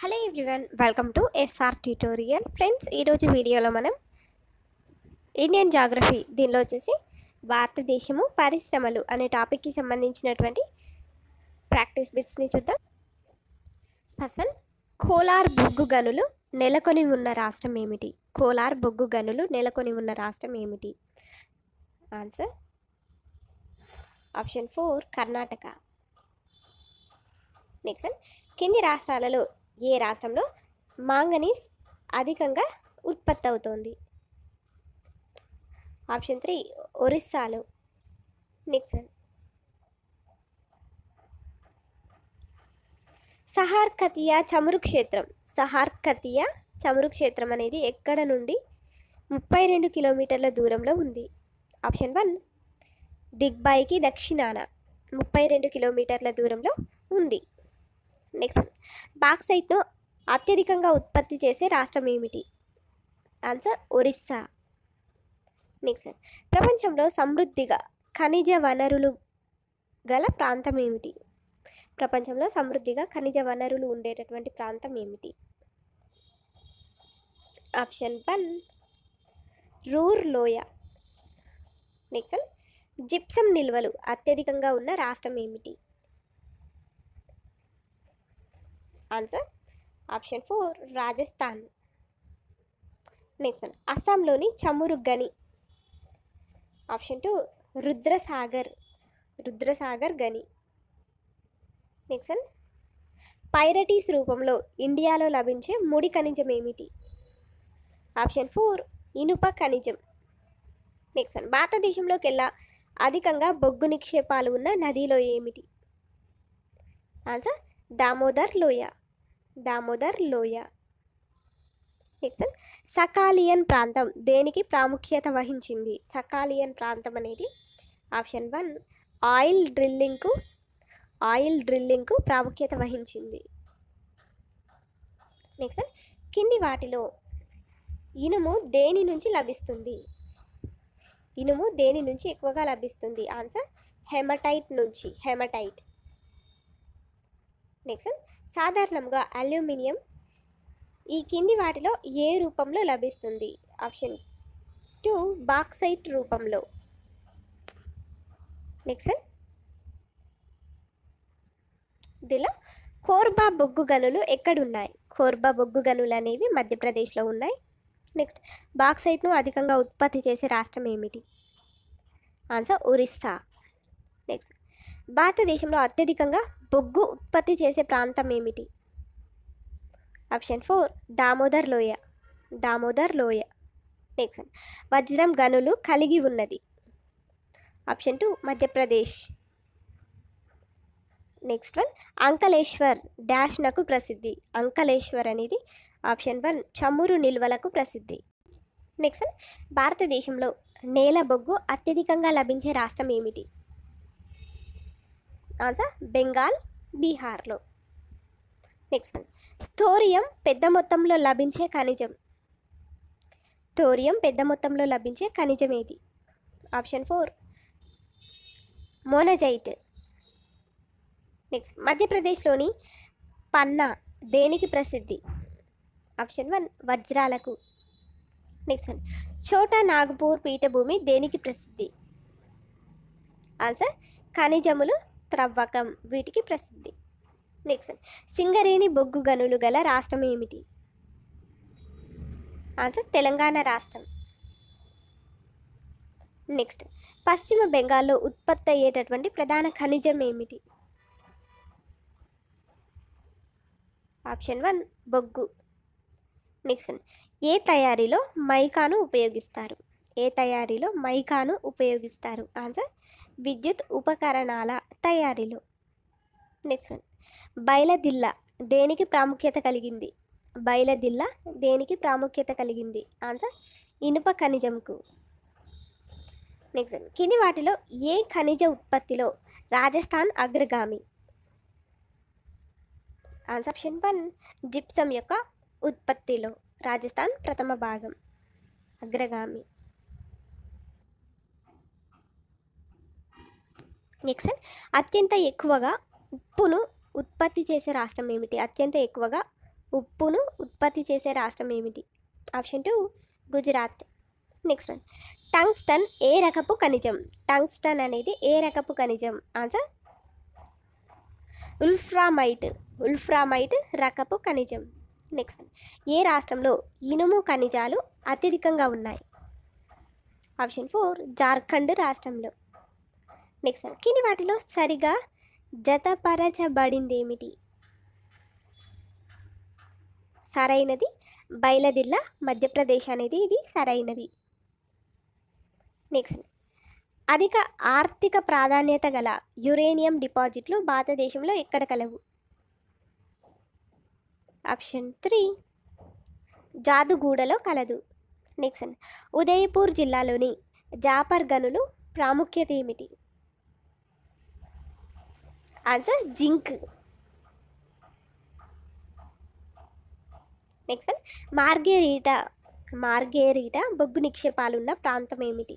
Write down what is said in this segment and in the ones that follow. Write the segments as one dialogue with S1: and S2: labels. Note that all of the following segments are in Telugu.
S1: hello everyone welcome to SR tutorial friends ఈరోజు వీడియోలో మనం ఇండియన్ జాగ్రఫీ దీనిలో వచ్చేసి భారతదేశము పరిశ్రమలు అనే టాపిక్కి సంబంధించినటువంటి ప్రాక్టీస్ బిట్స్ని చూద్దాం ఫస్ట్ వన్ కోలార్ బొగ్గు గనులు నెలకొని ఉన్న రాష్ట్రం ఏమిటి కోలార్ బొగ్గు గనులు నెలకొని ఉన్న రాష్ట్రం ఏమిటి answer option four Karnataka next one కింది రాష్ట్రాలలో ఏ రాష్ట్రంలో మాంగనీస్ అధికంగా ఉత్పత్తి అవుతోంది ఆప్షన్ త్రీ ఒరిస్సాలో నిక్సన్ సహార్కతియా చమురు క్షేత్రం సహార్కతియా చమురు క్షేత్రం అనేది ఎక్కడ నుండి ముప్పై రెండు కిలోమీటర్ల దూరంలో ఉంది ఆప్షన్ వన్ దిగ్బాయికి దక్షిణాన ముప్పై రెండు కిలోమీటర్ల దూరంలో ఉంది నెక్స్ట్ బాక్సైట్ను అత్యధికంగా ఉత్పత్తి చేసే రాష్ట్రం ఏమిటి ఆన్సర్ ఒరిస్సా నెక్స్ట్ ప్రపంచంలో సమృద్ధిగా ఖనిజ వనరులు గల ప్రాంతం ఏమిటి ప్రపంచంలో సమృద్ధిగా ఖనిజ వనరులు ఉండేటటువంటి ప్రాంతం ఏమిటి ఆప్షన్ వన్ రూర్ లోయ నెక్స్ట్ జిప్సం నిల్వలు అత్యధికంగా ఉన్న రాష్ట్రం ఏమిటి answer option four Rajasthan next one అస్సాంలోని చమురుగని ఆప్షన్ టూ రుద్రసాగర్ రుద్రసాగర్ గని నెక్స్ట్ వన్ పైరటీస్ రూపంలో ఇండియాలో లభించే ముడి ఖనిజం ఏమిటి ఆప్షన్ ఫోర్ ఇనుప ఖనిజం నెక్స్ట్ వన్ భారతదేశంలోకెల్లా అధికంగా బొగ్గు నిక్షేపాలు ఉన్న నదిలో ఏమిటి ఆన్సర్ దామోదర్ లోయ దామోదర్ లోయ నెక్స్ట్ సకాలియన్ ప్రాంతం దేనికి ప్రాముఖ్యత వహించింది సకాలియన్ ప్రాంతం అనేది ఆప్షన్ వన్ ఆయిల్ డ్రిల్లింగ్కు ఆయిల్ డ్రిల్లింగ్కు ప్రాముఖ్యత వహించింది నెక్స్ట్ కింది వాటిలో ఇనుము దేని నుంచి లభిస్తుంది ఇనుము దేని నుంచి ఎక్కువగా లభిస్తుంది ఆన్సర్ హెమటైట్ నుంచి హెమటైట్ నెక్స్ట్ సాధారణంగా అల్యూమినియం ఈ కింది వాటిలో ఏ రూపంలో లభిస్తుంది ఆప్షన్ టూ బాక్సైట్ రూపంలో నెక్స్ట్ ఇదిలో కోర్బా బొగ్గు గనులు ఎక్కడున్నాయి కోర్బా బొగ్గు గనులు అనేవి మధ్యప్రదేశ్లో ఉన్నాయి నెక్స్ట్ బాక్సైట్ను అధికంగా ఉత్పత్తి చేసే రాష్ట్రం ఏమిటి ఆన్సర్ ఒరిస్సా నెక్స్ట్ భారతదేశంలో అత్యధికంగా బొగ్గు ఉత్పత్తి చేసే ప్రాంతం ఏమిటి ఆప్షన్ ఫోర్ దామోదర్ లోయ దామోదర్ లోయ నెక్స్ట్ వన్ వజ్రం గనులు కలిగి ఉన్నది option two Madhya Pradesh next one Ankleshwar dash నకు ప్రసిద్ధి అంకలేశ్వర్ అనేది ఆప్షన్ వన్ చమురు నిల్వలకు ప్రసిద్ధి నెక్స్ట్ వన్ భారతదేశంలో నేల బొగ్గు అత్యధికంగా లభించే రాష్ట్రం ఏమిటి ఆన్సర్ బెంగాల్ బీహార్లో నెక్స్ట్ వన్ థోరియం పెద్ద మొత్తంలో లభించే ఖనిజం థోరియం పెద్ద మొత్తంలో లభించే ఖనిజం ఏది ఆప్షన్ ఫోర్ మోనజైట్ నెక్స్ట్ మధ్యప్రదేశ్లోని పన్నా దేనికి ప్రసిద్ధి ఆప్షన్ వన్ వజ్రాలకు నెక్స్ట్ వన్ చోటా నాగ్పూర్ పీఠభూమి దేనికి ప్రసిద్ధి ఆన్సర్ ఖనిజములు త్రవ్వకం వీటికి ప్రసిద్ధి నెక్స్ట్ సింగరేణి బొగ్గు గనులు గల రాష్ట్రం ఏమిటి ఆన్సర్ తెలంగాణ రాష్ట్రం నెక్స్ట్ పశ్చిమ బెంగాల్లో ఉత్పత్తి అయ్యేటటువంటి ప్రధాన ఖనిజం ఏమిటి ఆప్షన్ వన్ బొగ్గు నెక్స్ట్ ఏ తయారీలో మైకాను ఉపయోగిస్తారు ఏ తయారీలో మైకాను ఉపయోగిస్తారు ఆన్సర్ విద్యుత్ ఉపకరణాల తయారీలో నెక్స్ట్ వన్ బయలదిల్ల దేనికి ప్రాముఖ్యత కలిగింది బయలదిల్ల దేనికి ప్రాముఖ్యత కలిగింది ఆన్సర్ ఇనుప ఖనిజంకు నెక్స్ట్ కింది వాటిలో ఏ ఖనిజ ఉత్పత్తిలో రాజస్థాన్ అగ్రగామి ఆన్సర్ ఆప్షన్ వన్ జిప్సం యొక్క ఉత్పత్తిలో రాజస్థాన్ ప్రథమ భాగం అగ్రగామి నెక్స్ట్ అత్యంత ఎక్కువగా ఉప్పును ఉత్పత్తి చేసే రాష్ట్రం ఏమిటి అత్యంత ఎక్కువగా ఉప్పును ఉత్పత్తి చేసే రాష్ట్రం ఏమిటి option two Gujarat next one tungsten ఏ రకపు ఖనిజం టంగ్స్టన్ అనేది ఏ రకపు ఖనిజం ఆన్సర్ ఉల్ఫ్రామైట్ ఉల్ఫ్రామైట్ రకపు ఖనిజం నెక్స్ట్ వన్ ఏ రాష్ట్రంలో ఇనుము ఖనిజాలు అత్యధికంగా ఉన్నాయి ఆప్షన్ ఫోర్ జార్ఖండ్ రాష్ట్రంలో నెక్స్ట్ వన్ కింది వాటిలో సరిగా జతపరచబడింది ఏమిటి సరైనది బయలదిల్ల మధ్యప్రదేశ్ అనేది ఇది సరైనది నెక్స్ట్ అధిక ఆర్థిక ప్రాధాన్యత గల యురేనియం డిపాజిట్లు భారతదేశంలో ఎక్కడ కలవు ఆప్షన్ త్రీ జాదుగూడలో కలదు నెక్స్ట్ ఉదయపూర్ జిల్లాలోని జాపర్ గనులు ప్రాముఖ్యత ఏమిటి answer zinc next one Margherita Margherita బొగ్గు నిక్షేపాలు ఉన్న ప్రాంతం ఏమిటి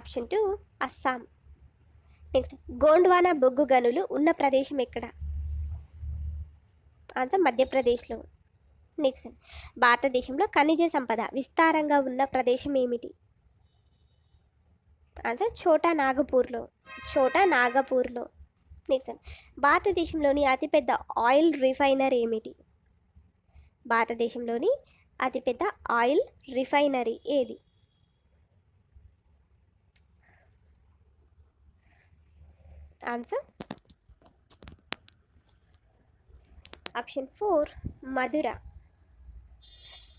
S1: option two Assam next Gondwana బొగ్గు గనులు ఉన్న ప్రదేశం ఎక్కడ ఆన్సర్ మధ్యప్రదేశ్లో నెక్స్ట్ భారతదేశంలో ఖనిజ సంపద విస్తారంగా ఉన్న ప్రదేశం ఏమిటి ఆన్సర్ ఛోటా నాగపూర్లో ఛోటా నాగపూర్లో నిజం భారతదేశంలోని అతిపెద్ద ఆయిల్ రిఫైనరీ ఏమిటి భారతదేశంలోని అతిపెద్ద ఆయిల్ రిఫైనరీ ఏది answer option four Mathura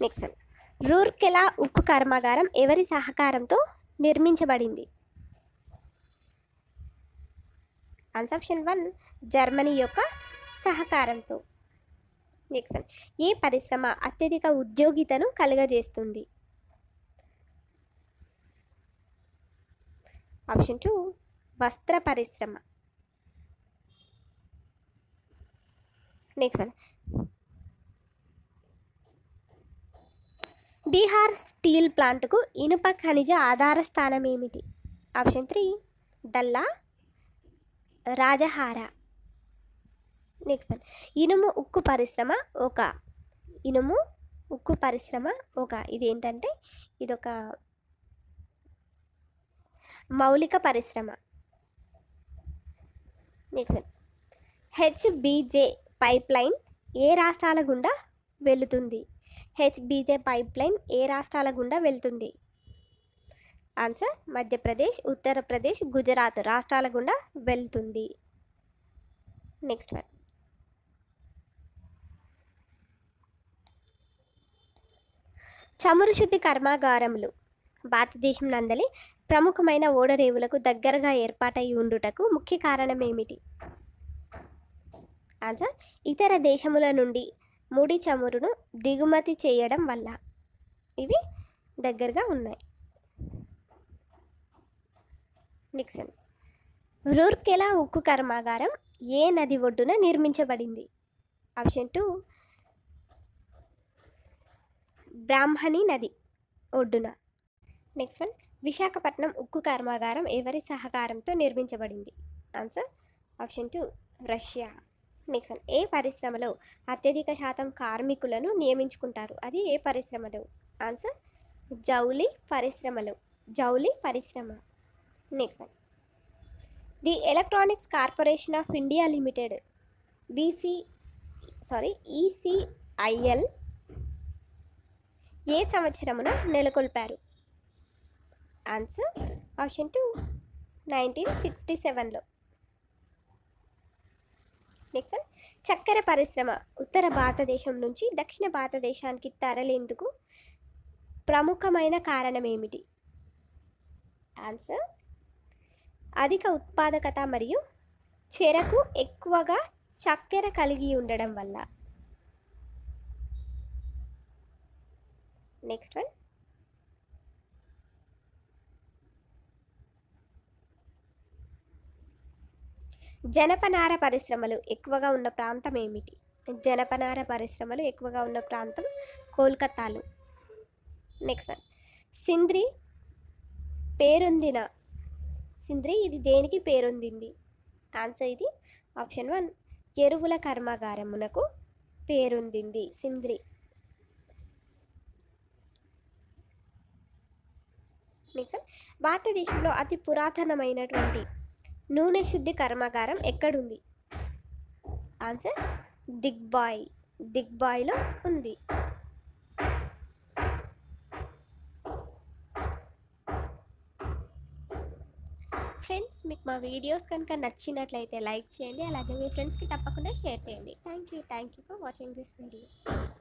S1: next Rourkela ఉక్కు కర్మాగారం ఎవరి సహకారంతో నిర్మించబడింది అన్సప్షన్ వన్ జర్మనీ యొక్క సహకారంతో నెక్స్ట్ ఏ పరిశ్రమ అత్యధిక ఉద్యోగితను కలుగజేస్తుంది ఆప్షన్ టూ వస్త్ర పరిశ్రమ నెక్స్ట్ వన్ బీహార్ స్టీల్ ప్లాంట్కు ఇనుప ఖనిజ ఆధార స్థానం ఏమిటి option three Dalli Rajhara next one ఇనుము ఉక్కు పరిశ్రమ ఒక ఇనుము ఉక్కు పరిశ్రమ ఒక ఇది ఏంటంటే ఇదొక మౌలిక పరిశ్రమ నెక్స్ట్ హెచ్బీజే పైప్ లైన్ ఏ రాష్ట్రాల గుండా వెళుతుంది హెచ్బీజే పైప్లైన్ ఏ రాష్ట్రాల గుండా వెళ్తుంది ఆన్సర్ మధ్యప్రదేశ్ ఉత్తరప్రదేశ్ గుజరాత్ రాష్ట్రాల గుండా వెళ్తుంది నెక్స్ట్ వన్ చమురు శుద్ధి కర్మాగారములు భారతదేశం నందలి ప్రముఖమైన ఓడరేవులకు దగ్గరగా ఏర్పాటై ఉండుటకు ముఖ్య కారణం ఏమిటి ఆన్సర్ ఇతర దేశముల నుండి ముడి చమురును దిగుమతి చేయడం వల్ల ఇవి దగ్గరగా ఉన్నాయి నిక్సన్ రూర్కెలా ఉక్కు కర్మాగారం ఏ నది ఒడ్డున నిర్మించబడింది ఆప్షన్ టూ బ్రాహ్మణి నది ఒడ్డున నెక్స్ట్ వన్ విశాఖపట్నం ఉక్కు కర్మాగారం ఎవరి సహకారంతో నిర్మించబడింది answer option two Russia next ఏ పరిశ్రమలో అత్యధిక శాతం కార్మికులను నియమించుకుంటారు అది ఏ పరిశ్రమలు ఆన్సర్ జౌలి పరిశ్రమలు జౌలి పరిశ్రమ next the electronics corporation of India limited బీసీ సారీ ఈసీఐఎల్ ఏ సంవత్సరమున నెలకొల్పారు answer option two nineteen sixty సెవెన్లో నెక్స్ట్ చక్కెర పరిశ్రమ ఉత్తర భారతదేశం నుంచి దక్షిణ భారతదేశానికి తరలేందుకు ప్రముఖమైన కారణం ఏమిటి ఆన్సర్ అధిక ఉత్పాదకత మరియు చెరకు ఎక్కువగా చక్కెర కలిగి ఉండడం వల్ల నెక్స్ట్ వన్ జనపనార పరిశ్రమలు ఎక్కువగా ఉన్న ప్రాంతం ఏమిటి జనపనార పరిశ్రమలు ఎక్కువగా ఉన్న ప్రాంతం కోల్కతాలో నెక్స్ట్ వన్ సింద్రి పేరొందిన సింద్రి ఇది దేనికి పేరొందింది ఆన్సర్ ఇది ఆప్షన్ వన్ ఎరువుల కర్మాగారమునకు పేరొందింది సింద్రి నెక్స్ట్ భారతదేశంలో అతి పురాతనమైనటువంటి నూనె శుద్ధి కర్మాగారం ఎక్కడుంది ఆన్సర్ దిగ్బాయ్ దిగ్బాయ్లో ఉంది ఫ్రెండ్స్ మీకు మా వీడియోస్ కనుక నచ్చినట్లయితే లైక్ చేయండి అలాగే మీ ఫ్రెండ్స్కి తప్పకుండా షేర్ చేయండి thank you thank you for watching this video